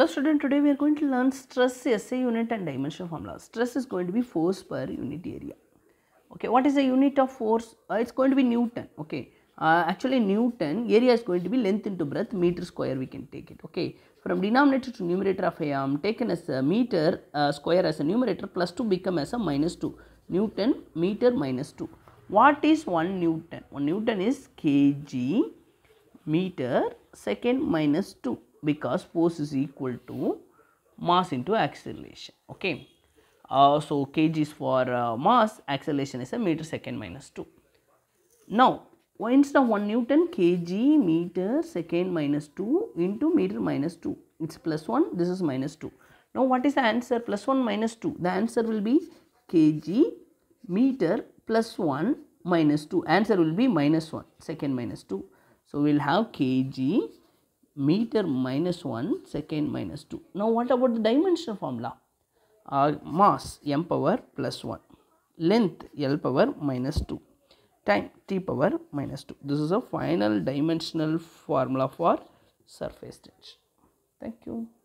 Hello student, today we are going to learn stress SI unit and dimension formula. Stress is going to be force per unit area. Okay, what is the unit of force? Uh, it's going to be Newton. Okay, uh, actually Newton area is going to be length into breadth meter square we can take it. Okay, from denominator to numerator of I am um, taken as a meter uh, square as a numerator plus 2 become as a minus 2. Newton meter minus 2. What is 1 Newton? 1 Newton is kg meter second minus 2 because force is equal to mass into acceleration okay uh, so kg is for uh, mass acceleration is a meter second minus 2 now instead of 1 newton kg meter second minus 2 into meter minus 2 it's plus 1 this is minus 2 now what is the answer plus 1 minus 2 the answer will be kg meter plus 1 minus 2 answer will be minus 1 second minus 2 so we'll have kg meter minus 1 second minus 2 now what about the dimensional formula uh, mass m power plus 1 length l power minus 2 time t power minus 2 this is a final dimensional formula for surface tension thank you